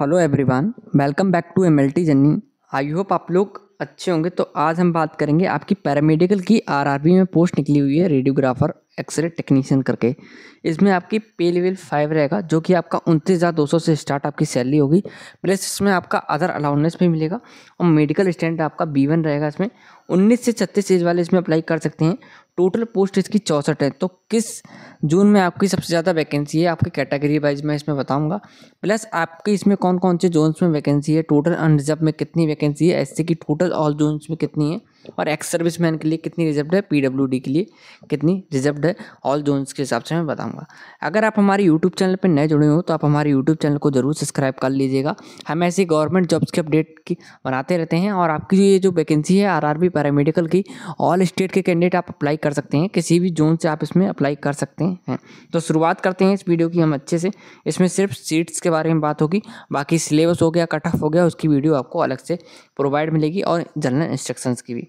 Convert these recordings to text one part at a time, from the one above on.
hello everyone welcome back to M L T journey I hope आप लोग अच्छे होंगे तो आज हम बात करेंगे आपकी पैरामेडिकल की आरआरबी में पोस्ट निकली हुई है रेडियोग्राफर एक्सरे टेक्नीशियन करके इसमें आपकी पे लेवल फाइव रहेगा जो कि आपका उनतीस हज़ार दो सौ से स्टार्ट आपकी सैलरी होगी प्लस इसमें आपका अदर अलाउंडेंस भी मिलेगा और मेडिकल स्टैंड आपका बी वन रहेगा इसमें उन्नीस से छत्तीस एज वाले इसमें अप्लाई कर सकते हैं टोटल पोस्ट इसकी चौंसठ है तो किस जून में आपकी सबसे ज़्यादा वैकेंसी है आपकी कैटेगरी वाइज मैं इसमें बताऊँगा प्लस आपके इसमें कौन कौन से जोन्स में वैकेंसी है टोटल अनरिजर्व में कितनी वैकेंसी है ऐसे की टोटल ऑल जोन्स में कितनी है और एक्स सर्विस मैन के लिए कितनी रिजर्व है पी के लिए कितनी रिजर्व है ऑल जोन्स के हिसाब से मैं बताऊँगा अगर आप हमारे यूट्यूब चैनल पर नए जुड़े हो तो आप हमारे यूट्यूब चैनल को ज़रूर सब्सक्राइब कर लीजिएगा हम ऐसी गवर्नमेंट जॉब्स के अपडेट की बनाते रहते हैं और आपकी ये जो वैकेंसी है आर पैरामेडिकल की ऑल स्टेट के कैंडिडेट आप अप्लाई कर सकते हैं किसी भी जोन से आप इसमें अप्लाई कर सकते हैं तो शुरुआत करते हैं इस वीडियो की हम अच्छे से इसमें सिर्फ सीट्स के बारे में बात होगी बाकी सिलेबस हो गया कट ऑफ हो गया उसकी वीडियो आपको अलग से प्रोवाइड मिलेगी और जनरल इंस्ट्रक्शंस की भी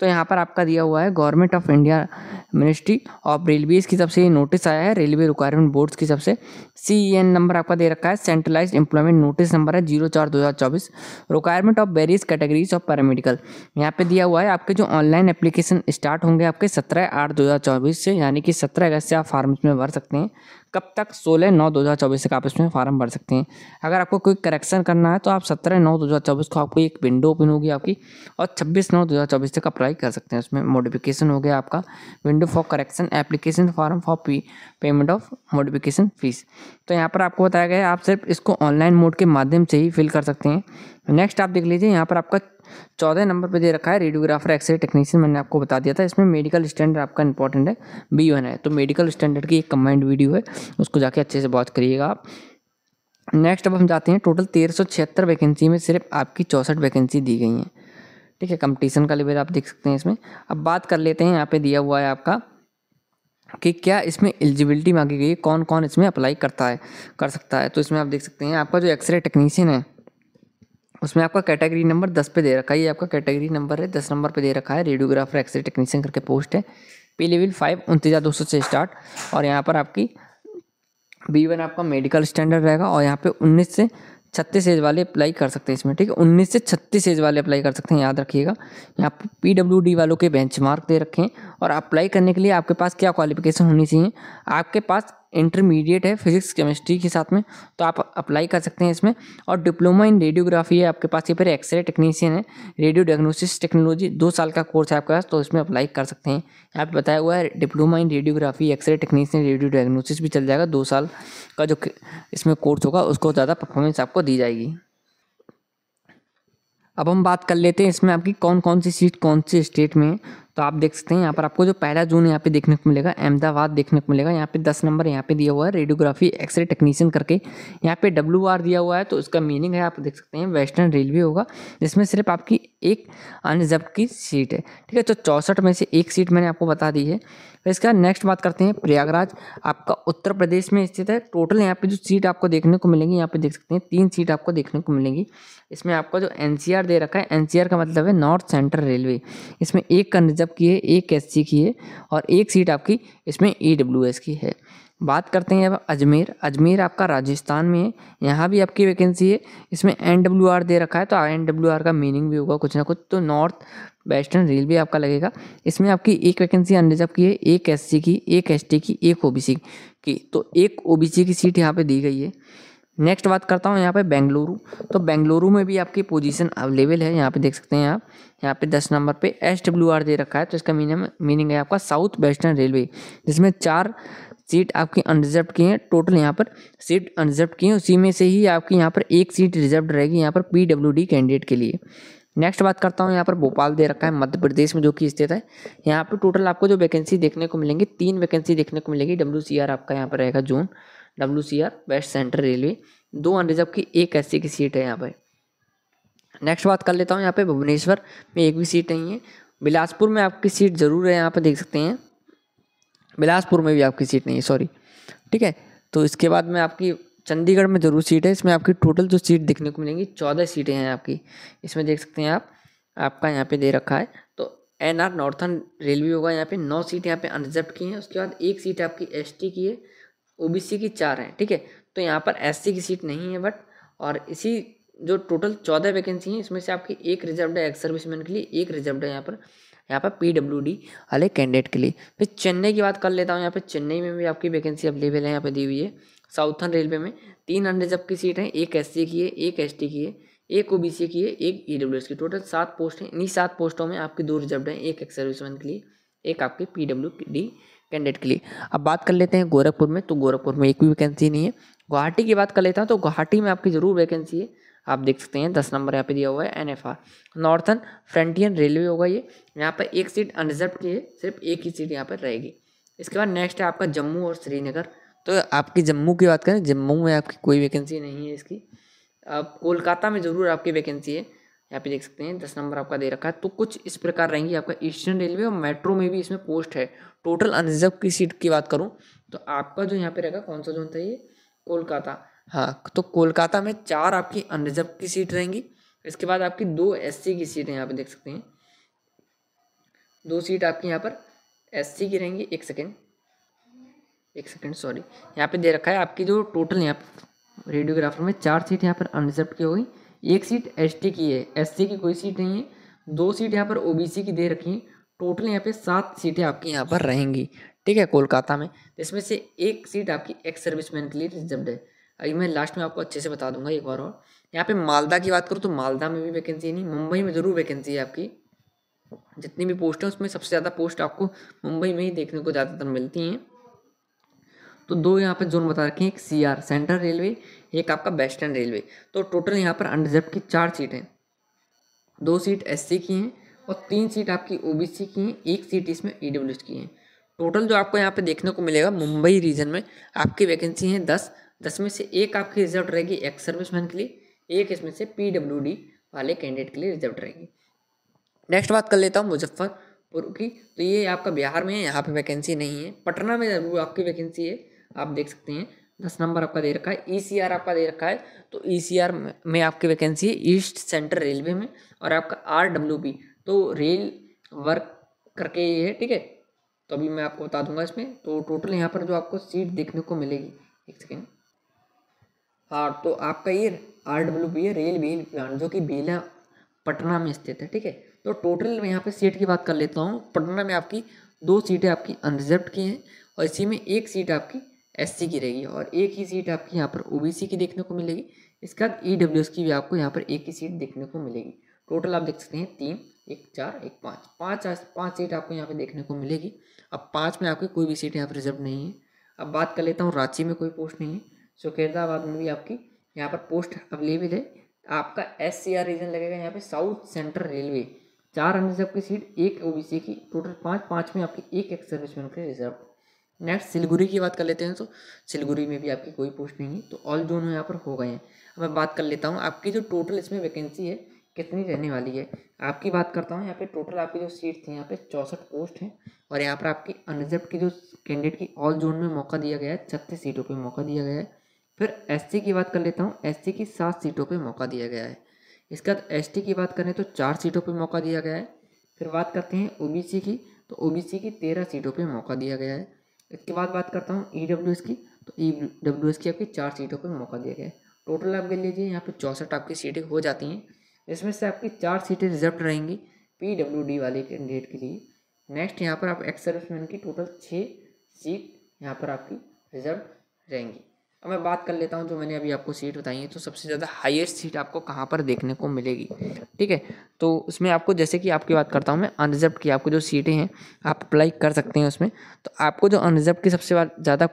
तो यहाँ पर आपका दिया हुआ है government of India ministry of railways की तरफ से ये नोटिस आया है रेलवे रिक्वायरमेंट बोर्ड्स की तरफ से सी एन नंबर आपका दे रखा है सेंट्रलाइज एम्प्लॉयमेंट नोटिस नंबर है जीरो चार दो हज़ार चौबीस requirement of various categories of paramedical यहाँ पे दिया हुआ है आपके जो ऑनलाइन एप्लीकेशन स्टार्ट होंगे आपके सत्रह आठ दो हज़ार चौबीस से यानी कि सत्रह अगस्त से आप फार्म में भर सकते हैं कब तक सोलह नौ दो हज़ार चौबीस तक आप इसमें फार्म भर सकते हैं अगर आपको कोई करेक्शन करना है तो आप सत्रह नौ दो हज़ार चौबीस को आपको एक विंडो ओपन होगी आपकी और छब्बीस नौ दो हज़ार चौबीस तक अप्लाई अप्लाई कर सकते हैं उसमें मोडिफिकेशन हो गया आपका window for correction application form for P payment of modification fees तो यहाँ पर आपको बताया गया है आप सिर्फ इसको ऑनलाइन मोड के माध्यम से ही फिल कर सकते हैं नेक्स्ट आप देख लीजिए यहाँ पर आपका चौदह नंबर पे दे रखा है रेडियोग्राफर एक्सरे टेक्नीशियन मैंने आपको बता दिया था इसमें मेडिकल स्टैंडर्ड आपका इंपॉर्टेंट है बी वन है तो मेडिकल स्टैंडर्ड की एक कम्बाइंड वीडियो है उसको जाके अच्छे से वॉच करिएगा आप नेक्स्ट अब हम जाते हैं टोटल तेरह सौ छिहत्तर वैकेंसी में सिर्फ आपकी चौंसठ वैकेंसी दी गई हैं ठीक है कंपटीशन का लेवल आप देख सकते हैं इसमें अब बात कर लेते हैं यहाँ पे दिया हुआ है आपका कि क्या इसमें एलिजिबिलिटी मांगी गई है कौन कौन इसमें अप्लाई करता है कर सकता है तो इसमें आप देख सकते हैं आपका जो एक्सरे टेक्नीशियन है उसमें आपका कैटेगरी नंबर दस पे दे रखा है ये आपका कैटेगरी नंबर है दस नंबर पर दे रखा है रेडियोग्राफर एक्सरे टेक्नीशियन करके पोस्ट है पे लेवल फाइव उनतीस दो सौ से स्टार्ट और यहाँ पर आपकी बी वन आपका मेडिकल स्टैंडर्ड रहेगा और यहाँ पे 19 से छत्तीस एज वाले अप्लाई कर सकते हैं इसमें ठीक है उन्नीस से छत्तीस एज वाले अप्लाई कर सकते हैं याद रखिएगा यहाँ पी डब्ल्यू डी वालों के बेंच मार्क दे रखें और अप्लाई करने के लिए आपके पास क्या क्वालिफिकेशन होनी चाहिए आपके पास इंटरमीडिएट है फिजिक्स केमिस्ट्री के साथ में तो आप अप्लाई कर सकते हैं इसमें और डिप्लोमा इन रेडियोग्राफी है आपके पास ये फिर एक्सरे टेक्नीशियन है रेडियो डायग्नोसिस टेक्नोलॉजी दो साल का कोर्स है आपके पास तो इसमें अप्लाई कर सकते हैं यहाँ पे बताया हुआ है diploma in radiography X ray technician radio diagnosis भी चल जाएगा दो साल का जो इसमें कोर्स होगा उसको ज़्यादा परफॉर्मेंस आपको दी जाएगी अब हम बात कर लेते हैं इसमें आपकी कौन कौन सी सीट कौन सी स्टेट में है तो आप देख सकते हैं यहाँ पर आपको जो पहला जून यहाँ पे देखने को मिलेगा अहमदाबाद देखने को मिलेगा यहाँ पे दस नंबर यहाँ पे दिया हुआ है रेडियोग्राफी एक्सरे टेक्नीशियन करके यहाँ पे डब्ल्यू दिया हुआ है तो इसका मीनिंग है आप देख सकते हैं वेस्टर्न रेलवे होगा जिसमें सिर्फ आपकी एक अनरिजर्व की सीट है ठीक है तो चौंसठ में से एक सीट मैंने आपको बता दी है फिर तो इसके बाद नेक्स्ट बात करते हैं प्रयागराज आपका उत्तर प्रदेश में स्थित है टोटल यहाँ पे जो सीट आपको देखने को मिलेंगी यहाँ पे देख सकते हैं तीन सीट आपको देखने को मिलेंगी इसमें आपको जो एन दे रखा है एन का मतलब है नॉर्थ सेंट्रल रेलवे इसमें एक अनरिजर्व की है एक एस की है और एक सीट आपकी इसमें ई e की है बात करते हैं अब अजमेर अजमेर आपका राजस्थान में है यहाँ भी आपकी वैकेंसी है इसमें एन डब्ल्यू आर दे रखा है तो एन डब्ल्यू आर का मीनिंग भी होगा कुछ ना कुछ तो नॉर्थ वेस्टर्न रेलवे आपका लगेगा इसमें आपकी एक वैकेंसी अनरिजर्व की है एक एस सी की एक एस टी की एक ओ बी सी की तो एक ओ बी सी की सीट यहाँ पर दी गई है नेक्स्ट बात करता हूँ यहाँ पे बेंगलुरु तो बेंगलुरु में भी आपकी पोजीशन अवेलेबल है यहाँ पे देख सकते हैं आप यहाँ पे दस नंबर पे एस डब्ल्यू आर दे रखा है तो इसका मीनिंग मीनिंग है आपका साउथ वेस्टर्न रेलवे जिसमें चार सीट आपकी अनरिजर्व की है टोटल यहाँ पर सीट अनरिजर्व की है उसी में से ही आपकी यहाँ पर एक सीट रिजर्व रहेगी यहाँ पर पी कैंडिडेट के लिए नेक्स्ट बात करता हूँ यहाँ पर भोपाल दे रखा है मध्य प्रदेश में जो कि स्थित है यहाँ पर टोटल आपको जो वैकेंसी देखने को मिलेंगी तीन वैकेंसी देखने को मिलेगी डब्ल्यू आपका यहाँ पर रहेगा zone W west central railway दो अनरिजर्व की एक एस की सीट है यहाँ पर नेक्स्ट बात कर लेता हूँ यहाँ पे भुवनेश्वर में एक भी सीट नहीं है बिलासपुर में आपकी सीट ज़रूर है यहाँ पर देख सकते हैं बिलासपुर में भी आपकी सीट नहीं है सॉरी ठीक है तो इसके बाद में आपकी चंडीगढ़ में ज़रूर सीट है इसमें आपकी टोटल जो सीट देखने को मिलेंगी चौदह सीटें हैं आपकी इसमें देख सकते हैं आप आपका यहाँ पे दे रखा है तो एन आर नॉर्थन रेलवे होगा यहाँ पे नौ सीट यहाँ पे अनरिजर्व की हैं उसके बाद एक सीट आपकी एस की है ओ की चार हैं ठीक है तो यहाँ पर एस की सीट नहीं है बट और इसी जो टोटल चौदह वैकेंसी हैं इसमें से आपकी एक रिजर्व है एक्स सर्विसमैन के लिए एक रिजर्व है यहाँ पर यहाँ पर पी डब्ल्यू डी वाले कैंडिडेट के लिए फिर चेन्नई की बात कर लेता हूँ यहाँ पर चेन्नई में भी आपकी वैकेंसी अवेलेबल है यहाँ पर दी हुई है साउथर्न रेलवे में तीन हंड्रेड की सीट है एक एस सी की है एक एस टी की है एक ओ बी सी की है एक ई डब्ल्यू एस की टोटल सात पोस्ट हैं इन्हीं सात पोस्टों में आपकी दो रिजर्व हैं एक एक्स सर्विसमैन के लिए एक आपके पी डब्ल्यू डी कैंडिडेट के लिए अब बात कर लेते हैं गोरखपुर में तो गोरखपुर में एक भी वैकेंसी नहीं है गुवाहाटी की बात कर लेता हूँ तो गुवाहाटी में आपकी ज़रूर वैकेंसी है आप देख सकते हैं दस नंबर यहाँ पे दिया हुआ है N F R northern frontier railway होगा ये यहाँ पर एक सीट अनरिजर्व की है सिर्फ एक ही सीट यहाँ पर रहेगी इसके बाद नेक्स्ट है आपका जम्मू और श्रीनगर तो आपकी जम्मू की बात करें जम्मू में आपकी कोई वैकेंसी नहीं है इसकी अब कोलकाता में ज़रूर आपकी वैकेंसी है यहाँ पे देख सकते हैं दस नंबर आपका दे रखा है तो कुछ इस प्रकार रहेंगी आपका ईस्टर्न रेलवे और मेट्रो में भी इसमें पोस्ट है टोटल अनरिजर्व की सीट की बात करूँ तो आपका जो यहाँ पे रहेगा कौन सा जोन था ये कोलकाता हाँ तो कोलकाता में चार आपकी अनरिजर्व की सीट रहेंगी इसके बाद आपकी दो एससी की सीटें यहाँ पे देख सकते हैं दो सीट आपकी यहाँ पर एससी की रहेंगी एक सेकेंड एक सेकेंड सॉरी यहाँ पे दे रखा है आपकी जो टोटल यहाँ रेडियोग्राफर में चार सीट यहाँ पर अनरिजर्व की होगी एक सीट एस की है एस की कोई सीट नहीं है दो सीट यहाँ पर ओ की दे रखी है टोटल यहाँ पे सात सीटें आपकी यहाँ पर रहेंगी ठीक है कोलकाता में इसमें से एक सीट आपकी एक्स सर्विसमैन के लिए रिजर्व है अभी मैं लास्ट में आपको अच्छे से बता दूंगा एक बार और यहाँ पे मालदा की बात करूँ तो मालदा में भी वैकेंसी है नहीं मुंबई में ज़रूर वैकेंसी है आपकी जितनी भी पोस्ट है उसमें सबसे ज़्यादा पोस्ट आपको मुंबई में ही देखने को ज़्यादातर मिलती हैं तो दो यहाँ पे जोन बता रखे हैं एक सी आर सेंट्रल रेलवे एक आपका वेस्टर्न रेलवे तो टोटल यहाँ पर अनरिजर्व की चार सीट है दो सीट एस की हैं और तीन सीट आपकी ओ की हैं एक सीट इसमें ई e की हैं टोटल जो आपको यहाँ पे देखने को मिलेगा मुंबई रीजन में आपकी वैकेंसी हैं दस दस में से एक आपकी रिजर्व रहेगी एक्स सर्विसमैन के लिए एक इसमें से पी वाले कैंडिडेट के लिए रिजर्व रहेगी नेक्स्ट बात कर लेता हूँ मुजफ्फरपुर की तो ये आपका बिहार में है यहाँ पे वैकेंसी नहीं है पटना में जरूर आपकी वैकेंसी है आप देख सकते हैं दस नंबर आपका दे रखा है ई e आपका दे रखा है तो ई e में आपकी वैकेंसी है ईस्ट सेंट्रल रेलवे में और आपका आर तो रेल वर्क करके ये है ठीक है तो अभी मैं आपको बता दूंगा इसमें तो टोटल यहाँ पर जो आपको सीट देखने को मिलेगी एक सेकेंड हाँ तो आपका ये आर डब्ल्यू पी है रेल बेल प्लान जो कि बेला पटना में स्थित है ठीक है तो टोटल मैं यहाँ पे सीट की बात कर लेता हूँ पटना में आपकी दो सीटें आपकी अनरिजर्व की हैं और इसी में एक सीट आपकी सी की रहेगी और एक ही सीट आपकी यहाँ पर सी की देखने को मिलेगी इसके बाद एस e की भी आपको यहाँ पर एक ही सीट देखने को मिलेगी टोटल आप देख सकते हैं तीन एक चार एक पाँच पाँच पाँच सीट आपको यहाँ पे देखने को मिलेगी अब पाँच में आपकी कोई भी सीट यहाँ पर रिजर्व नहीं है अब बात कर लेता हूँ रांची में कोई पोस्ट नहीं है सो में भी आपकी यहाँ पर पोस्ट अवेलेबल है आपका एस सी आर रीजन लगेगा यहाँ पे साउथ सेंट्रल रेलवे चार हंड्रेड से आपकी सीट एक ओ बी सी की टोटल पाँच पाँच में आपकी एक एक सर्विसमैन की रिजर्व नेक्स्ट सिलगुरी की बात कर लेते हैं तो सिलगुरी में भी आपकी कोई पोस्ट नहीं है तो ऑल में यहाँ पर हो गए हैं अब मैं बात कर लेता हूँ आपकी जो टोटल इसमें वैकेंसी है कितनी रहने वाली है आपकी बात करता हूँ यहाँ पे टोटल आपकी जो सीट थी यहाँ पे चौंसठ पोस्ट हैं और यहाँ पर आपकी अनरिजर्व की जो कैंडिडेट की ऑल जोन में मौका दिया गया है छत्तीस सीटों पर मौका दिया गया है फिर एस की बात कर लेता हूँ एस की सात सीटों पर मौका दिया गया है इसके बाद एस की बात करें तो चार सीटों पर मौका दिया गया है फिर बात करते हैं ओ की तो ओ की तेरह सीटों पर मौका दिया गया है इसके बाद बात करता हूँ ई e की तो ई e की आपकी चार सीटों पर मौका दिया गया है टोटल आप गिन लीजिए यहाँ पर चौंसठ आपकी सीटें हो जाती हैं इसमें से आपकी चार सीटें रिजर्व रहेंगी पी वाले कैंडिडेट के लिए नेक्स्ट यहाँ पर आप एक्स सर्विसमैन की टोटल छः सीट यहाँ पर आपकी रिजर्व रहेंगी अब मैं बात कर लेता हूँ जो मैंने अभी आपको सीट बताई है तो सबसे ज़्यादा हाईएस्ट सीट आपको कहाँ पर देखने को मिलेगी ठीक है तो उसमें आपको जैसे कि आपकी बात करता हूँ मैं अनरिजर्व की आपको जो सीटें हैं आप अप्लाई कर सकते हैं उसमें तो आपको जो अनरिजर्व की सबसे ज़्यादा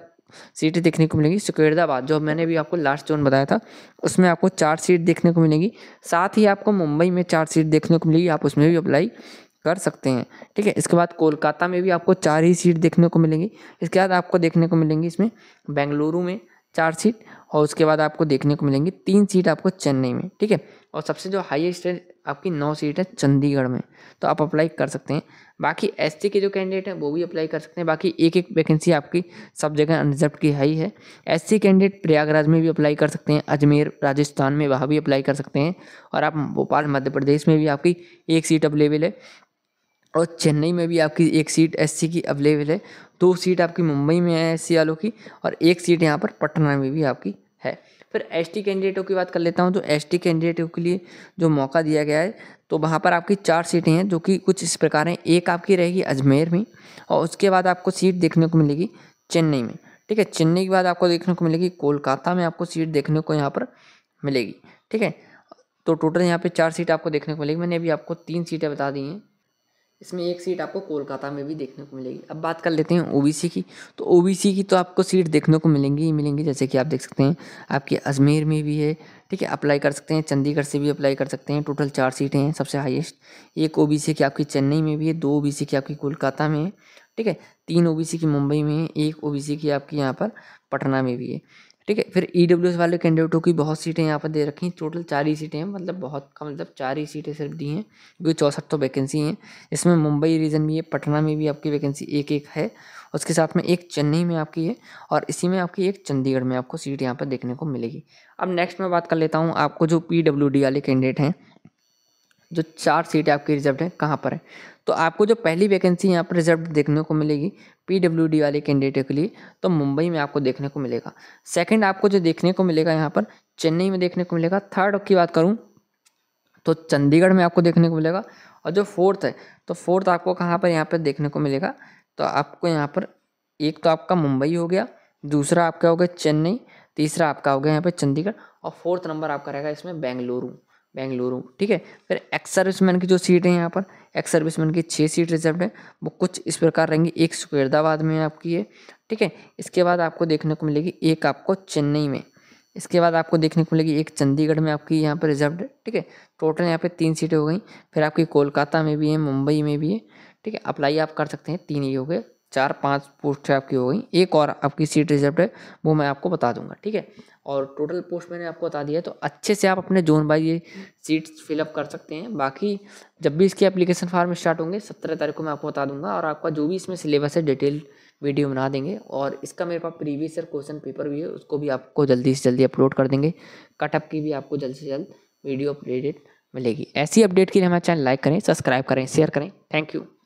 सीटें देखने को मिलेंगी सिकंदराबाद जो मैंने भी आपको लास्ट जोन बताया था उसमें आपको चार सीट देखने को मिलेंगी साथ ही आपको मुंबई में चार सीट देखने को मिलेगी आप उसमें भी अप्लाई कर सकते हैं ठीक है इसके बाद कोलकाता में भी आपको चार ही सीट देखने को मिलेंगी इसके बाद आपको देखने को मिलेंगी इसमें बेंगलुरु में चार सीट और उसके बाद आपको देखने को मिलेंगी तीन सीट आपको चेन्नई में ठीक है और सबसे जो हाईएस्ट है आपकी नौ सीट है चंडीगढ़ में तो आप अप्लाई कर सकते हैं बाकी एस के जो कैंडिडेट हैं वो भी अप्लाई कर सकते हैं बाकी एक एक वैकेंसी आपकी सब जगह अनरिजर्व की हाई है एस कैंडिडेट प्रयागराज में भी अप्लाई कर सकते हैं अजमेर राजस्थान में वहाँ भी अप्लाई कर सकते हैं और आप भोपाल मध्य प्रदेश में भी आपकी एक सीट अवेलेबल है और चेन्नई में भी आपकी एक सीट एससी की अवेलेबल है दो सीट आपकी मुंबई में है एससी वालों की और एक सीट यहाँ पर पटना में भी आपकी है फिर एसटी कैंडिडेटों की बात कर लेता हूँ तो एसटी कैंडिडेटों के लिए जो मौका दिया गया है तो वहाँ पर आपकी चार सीटें हैं जो कि कुछ इस प्रकार हैं एक आपकी रहेगी अजमेर में और उसके बाद आपको सीट देखने को मिलेगी चेन्नई में ठीक है चेन्नई के बाद आपको देखने को मिलेगी कोलकाता में आपको सीट देखने को यहाँ पर मिलेगी ठीक है तो टोटल यहाँ पे चार सीट आपको देखने को मिलेगी मैंने अभी आपको तीन सीटें बता दी हैं इसमें एक सीट आपको कोलकाता में भी देखने को मिलेगी अब बात कर लेते हैं ओबीसी की तो ओबीसी की तो आपको सीट देखने को मिलेंगी ही मिलेंगी जैसे कि आप देख सकते हैं आपके अजमेर में भी है ठीक है अप्लाई कर सकते हैं चंडीगढ़ से भी अप्लाई कर सकते हैं टोटल चार सीटें हैं सबसे हाईएस्ट एक ओ की आपकी चेन्नई में भी है दो ओ की आपकी कोलकाता में है ठीक है तीन ओ की मुंबई में है एक ओ की आपकी यहाँ पर पटना में भी है ठीक है फिर ई e वाले कैंडिडेटों की बहुत सीटें यहाँ पर दे रखी हैं टोटल चार ही सीटें हैं मतलब बहुत कम मतलब चार ही सीटें सिर्फ दी हैं क्योंकि चौंसठ तो वैकेंसी हैं इसमें मुंबई रीजन भी है पटना में भी आपकी वैकेंसी एक एक है उसके साथ में एक चेन्नई में आपकी है और इसी में आपकी एक चंडीगढ़ में आपको सीट यहाँ पर देखने को मिलेगी अब नेक्स्ट मैं बात कर लेता हूँ आपको जो पी वाले कैंडिडेट हैं जो चार सीटें आपकी रिजर्व हैं कहाँ पर हैं तो आपको जो पहली वैकेंसी यहाँ पर रिजर्व देखने को मिलेगी पीडब्ल्यूडी वाले कैंडिडेट के लिए तो मुंबई में आपको देखने को मिलेगा सेकंड आपको जो देखने को मिलेगा यहाँ पर चेन्नई में देखने को मिलेगा थर्ड की बात करूँ तो चंडीगढ़ में आपको देखने को मिलेगा और जो फोर्थ है तो फोर्थ आपको कहाँ पर यहाँ पर देखने को मिलेगा तो आपको यहाँ पर एक तो आपका मुंबई हो गया दूसरा आपका हो गया चेन्नई तीसरा आपका हो गया यहाँ पर चंडीगढ़ और फोर्थ नंबर आपका रहेगा इसमें बेंगलुरु बेंगलुरु ठीक है फिर एक्स सर्विसमैन की जो सीट है यहाँ पर एक्स सर्विसमैन की छः सीट रिजर्व है वो कुछ इस प्रकार रहेंगी एक शुकैदाबाद में आपकी है ठीक है इसके बाद आपको देखने को मिलेगी एक आपको चेन्नई में इसके बाद आपको देखने को मिलेगी एक चंडीगढ़ में आपकी यहाँ पर रिजर्व है ठीक है टोटल यहाँ पर तीन सीटें हो गई फिर आपकी कोलकाता में भी है मुंबई में भी है ठीक है अप्लाई आप कर सकते हैं तीन ही हो गए चार पाँच पोस्ट आपकी हो गई एक और आपकी सीट रिजर्व है वो मैं आपको बता दूंगा ठीक है और टोटल पोस्ट मैंने आपको बता दिया है तो अच्छे से आप अपने जोन बाई ये सीट्स फिलअप कर सकते हैं बाकी जब भी इसके एप्लीकेशन फॉर्म स्टार्ट होंगे सत्रह तारीख को मैं आपको बता दूंगा और आपका जो भी इसमें सिलेबस है डिटेल वीडियो बना देंगे और इसका मेरे पास प्रीवियस ईयर क्वेश्चन पेपर भी है उसको भी आपको जल्दी से जल्दी अपलोड कर देंगे कटअप की भी आपको जल्द से जल्द वीडियो अपडेटेड मिलेगी ऐसी अपडेट के लिए हमारे चैनल लाइक करें सब्सक्राइब करें शेयर करें थैंक यू